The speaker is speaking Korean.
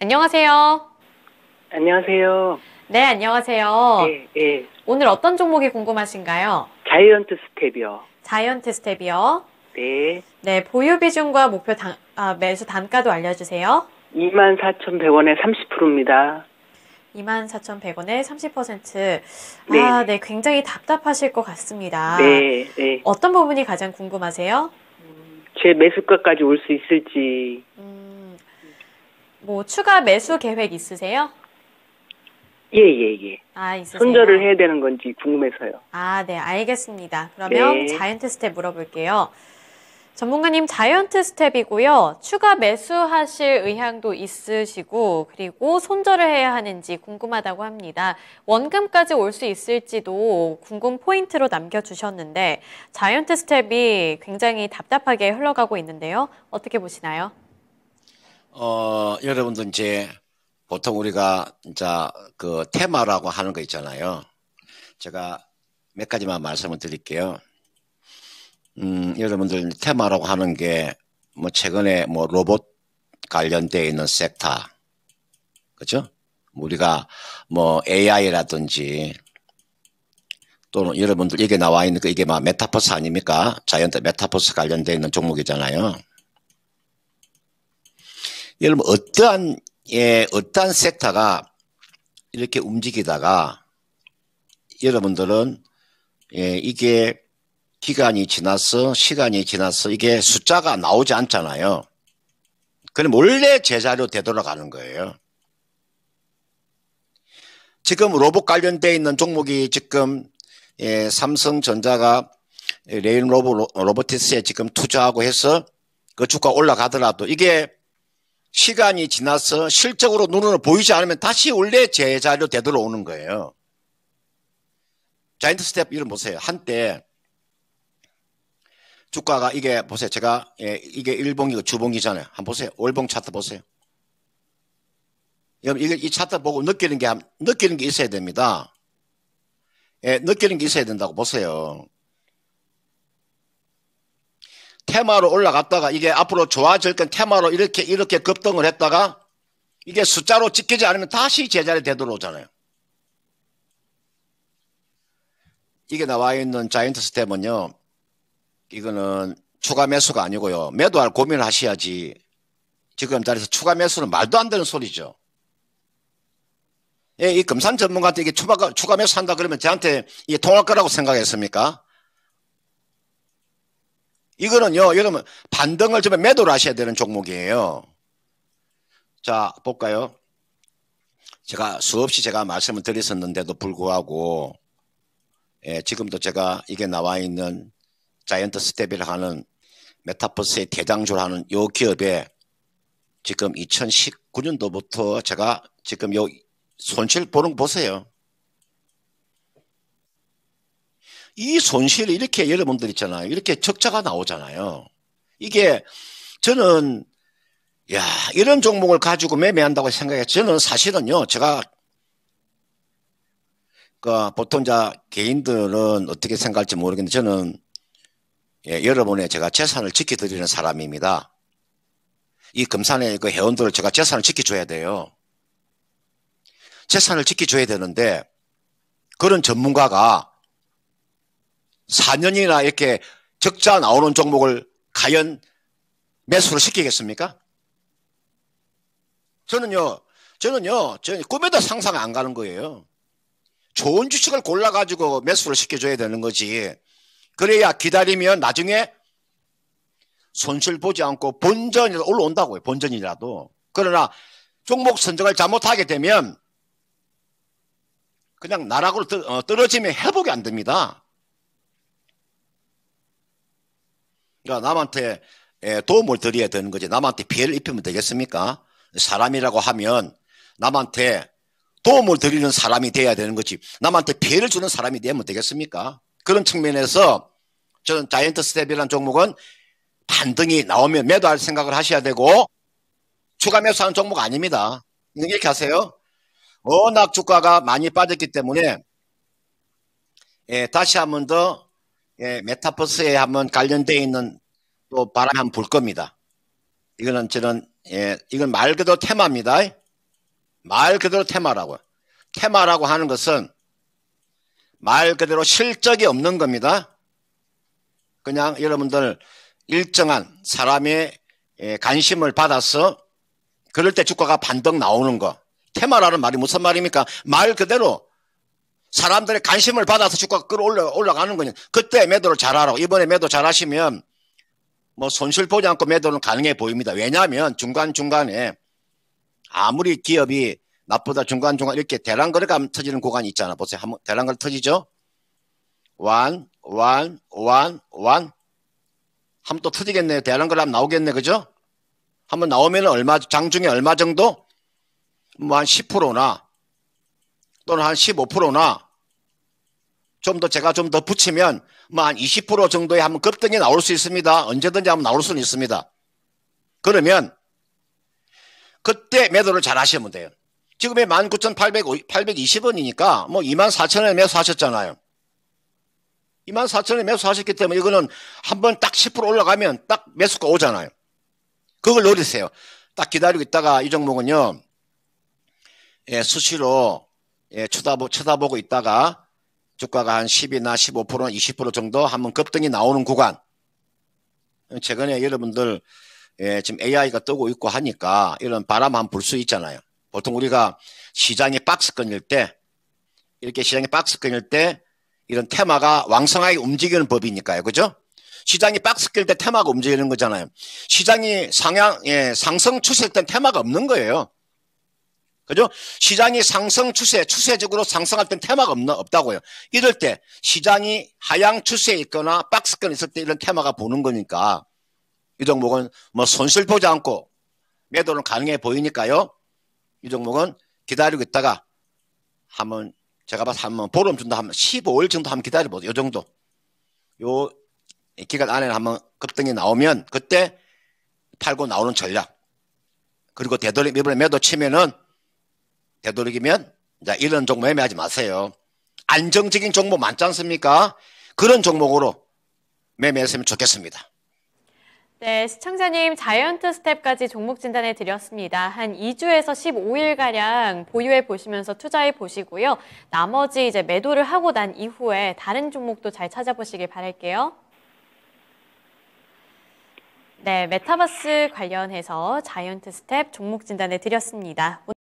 안녕하세요. 안녕하세요. 네, 안녕하세요. 예, 예. 오늘 어떤 종목이 궁금하신가요? 자이언트 스텝이요. 자이언트 스텝이요. 네. 네, 보유 비중과 목표 단, 아, 매수 단가도 알려주세요. 24,100원에 30%입니다. 24,100원에 30%. 아, 네. 네, 굉장히 답답하실 것 같습니다. 네, 네. 어떤 부분이 가장 궁금하세요? 음, 제 매수가까지 올 수 있을지. 음. 뭐 추가 매수 계획 있으세요? 예, 예, 예. 아, 있으세요? 손절을 해야 되는 건지 궁금해서요. 아, 네, 알겠습니다. 그러면 네. 자이언트 스텝 물어볼게요. 전문가님 자이언트 스텝이고요. 추가 매수하실 의향도 있으시고 그리고 손절을 해야 하는지 궁금하다고 합니다. 원금까지 올 수 있을지도 궁금 포인트로 남겨주셨는데 자이언트 스텝이 굉장히 답답하게 흘러가고 있는데요. 어떻게 보시나요? 어, 여러분들 이제 보통 우리가 이제 그 테마라고 하는 거 있잖아요. 제가 몇 가지만 말씀을 드릴게요. 음, 여러분들 테마라고 하는 게 뭐 최근에 뭐 로봇 관련되어 있는 섹터. 그죠? 뭐 우리가 뭐 AI라든지 또는 여러분들 이게 나와 있는 그 이게 막 메타버스 아닙니까? 자이언트 메타버스 관련되어 있는 종목이잖아요. 여러분 어떠한 예, 어떠한 섹터가 이렇게 움직이다가 여러분들은 예, 이게 기간이 지나서 시간이 지나서 이게 숫자가 나오지 않잖아요. 그럼 원래 제자로 되돌아가는 거예요. 지금 로봇 관련돼 있는 종목이 지금 예, 삼성전자가 레인 로보, 로보틱스에 지금 투자하고 해서 그 주가 올라가더라도 이게 시간이 지나서 실적으로 눈으로 보이지 않으면 다시 원래 제자리로 되돌아오는 거예요. 자이언트 스텝 이름 보세요. 한때 주가가 이게 보세요. 제가 예, 이게 1봉이고 주봉이잖아요. 한번 보세요. 월봉 차트 보세요. 여러분 이게 이 차트 보고 느끼는 게 느끼는 게 있어야 됩니다. 예, 느끼는 게 있어야 된다고 보세요. 테마로 올라갔다가 이게 앞으로 좋아질 건 테마로 이렇게 이렇게 급등을 했다가 이게 숫자로 찍히지 않으면 다시 제자리 되돌아오잖아요. 이게 나와 있는 자이언트 스텝은요. 이거는 추가 매수가 아니고요. 매도할 고민을 하셔야지. 지금 자리에서 추가 매수는 말도 안 되는 소리죠. 예, 이 금산 전문가한테 이게 추가, 추가 매수 한다 그러면 저한테 이게 통할 거라고 생각했습니까? 이거는요, 여러분, 반등을 처음에 매도를 하셔야 되는 종목이에요. 자, 볼까요? 제가 수없이 제가 말씀을 드렸었는데도 불구하고, 예, 지금도 제가 이게 나와 있는 자이언트 스텝이라 하는 메타버스의 대장주를 하는 요 기업에 지금 2019년도부터 제가 지금 요 손실 보는 보세요. 이 손실이 이렇게 여러분들 있잖아요. 이렇게 적자가 나오잖아요. 이게 저는 야 이런 종목을 가지고 매매한다고 생각해. 저는 사실은요, 제가 그 보통 자 개인들은 어떻게 생각할지 모르겠는데 저는 예, 여러분의 제가 재산을 지켜드리는 사람입니다. 이 금산의 그 회원들을 제가 재산을 지켜줘야 돼요. 재산을 지켜줘야 되는데 그런 전문가가 4년이나 이렇게 적자 나오는 종목을 과연 매수를 시키겠습니까? 저는요, 저는요, 저는 꿈에도 상상 안 가는 거예요. 좋은 주식을 골라가지고 매수를 시켜줘야 되는 거지. 그래야 기다리면 나중에 손실 보지 않고 본전이 올라온다고요. 본전이라도. 그러나 종목 선정을 잘못하게 되면 그냥 나락으로 어, 떨어지면 회복이 안 됩니다. 그러니까 남한테 예, 도움을 드려야 되는 거지. 남한테 피해를 입히면 되겠습니까? 사람이라고 하면 남한테 도움을 드리는 사람이 돼야 되는 거지. 남한테 피해를 주는 사람이 되면 되겠습니까? 그런 측면에서 저는 자이언트 스텝이라는 종목은 반등이 나오면 매도할 생각을 하셔야 되고 추가 매수하는 종목 아닙니다. 이렇게 하세요. 워낙 주가가 많이 빠졌기 때문에 예, 다시 한번더 예, 메타버스에 한번 관련되어 있는 또 바람 한번 불 겁니다. 이거는 저는 예, 이건 말 그대로 테마입니다. 말 그대로 테마라고. 테마라고 하는 것은 말 그대로 실적이 없는 겁니다. 그냥 여러분들 일정한 사람의 예, 관심을 받아서 그럴 때 주가가 반등 나오는 거. 테마라는 말이 무슨 말입니까? 말 그대로 사람들의 관심을 받아서 주가가 끌어올라 올라가는 거냐. 그때 매도를 잘하라고. 이번에 매도 잘하시면 뭐 손실 보지 않고 매도는 가능해 보입니다. 왜냐하면 중간 중간에 아무리 기업이 나쁘다 중간 중간 이렇게 대란 거래가 터지는 구간이 있잖아. 보세요. 한번 대란 거래 터지죠. 완, 완, 완, 완. 한번 또 터지겠네요. 대란 거래 하면 나오겠네, 그죠? 한번 나오면 얼마 장중에 얼마 정도? 뭐한 10%나 또는 한 15%나 좀 더 제가 좀 더 붙이면 뭐 한 20%정도에 한번 급등이 나올 수 있습니다. 언제든지 한번 나올 수는 있습니다. 그러면 그때 매도를 잘 하시면 돼요. 지금의 19,820원이니까 뭐 24,000원에 매수하셨잖아요. 24,000원에 매수하셨기 때문에 이거는 한번 딱 10% 올라가면 딱 매수가 오잖아요. 그걸 노리세요. 딱 기다리고 있다가 이 종목은요. 예, 수시로 예, 쳐다보, 쳐다보고 있다가 주가가 한 10이나 1 5 20% 정도 한번 급등이 나오는 구간. 최근에 여러분들 예, 지금 AI가 뜨고 있고 하니까 이런 바람 한불수 있잖아요. 보통 우리가 시장이 박스 끊일 때 이렇게 시장이 박스 끊일 때 이런 테마가 왕성하게 움직이는 법이니까요. 그죠? 시장이 박스 낄때 테마가 움직이는 거잖아요. 시장이 상향, 예, 상승 추세일 땐 테마가 없는 거예요. 그죠? 시장이 상승 추세, 추세적으로 상승할 땐 테마가 없나, 없다고요. 이럴 때 시장이 하향 추세에 있거나 박스권 있을 때 이런 테마가 보는 거니까 이 종목은 뭐 손실 보지 않고 매도는 가능해 보이니까요. 이 종목은 기다리고 있다가 한번 제가 봐서 한번 보름 정도 한번 15일 정도 한번 기다려보세요. 이 정도. 요 기간 안에 한번 급등이 나오면 그때 팔고 나오는 전략. 그리고 되돌림 이번에 매도 치면은 되도록이면 이런 종목 매매하지 마세요. 안정적인 종목 많지 않습니까? 그런 종목으로 매매했으면 좋겠습니다. 네, 시청자님 자이언트 스텝까지 종목 진단해 드렸습니다. 한 2주에서 15일가량 보유해 보시면서 투자해 보시고요. 나머지 이제 매도를 하고 난 이후에 다른 종목도 잘 찾아보시길 바랄게요. 네, 메타버스 관련해서 자이언트 스텝 종목 진단해 드렸습니다.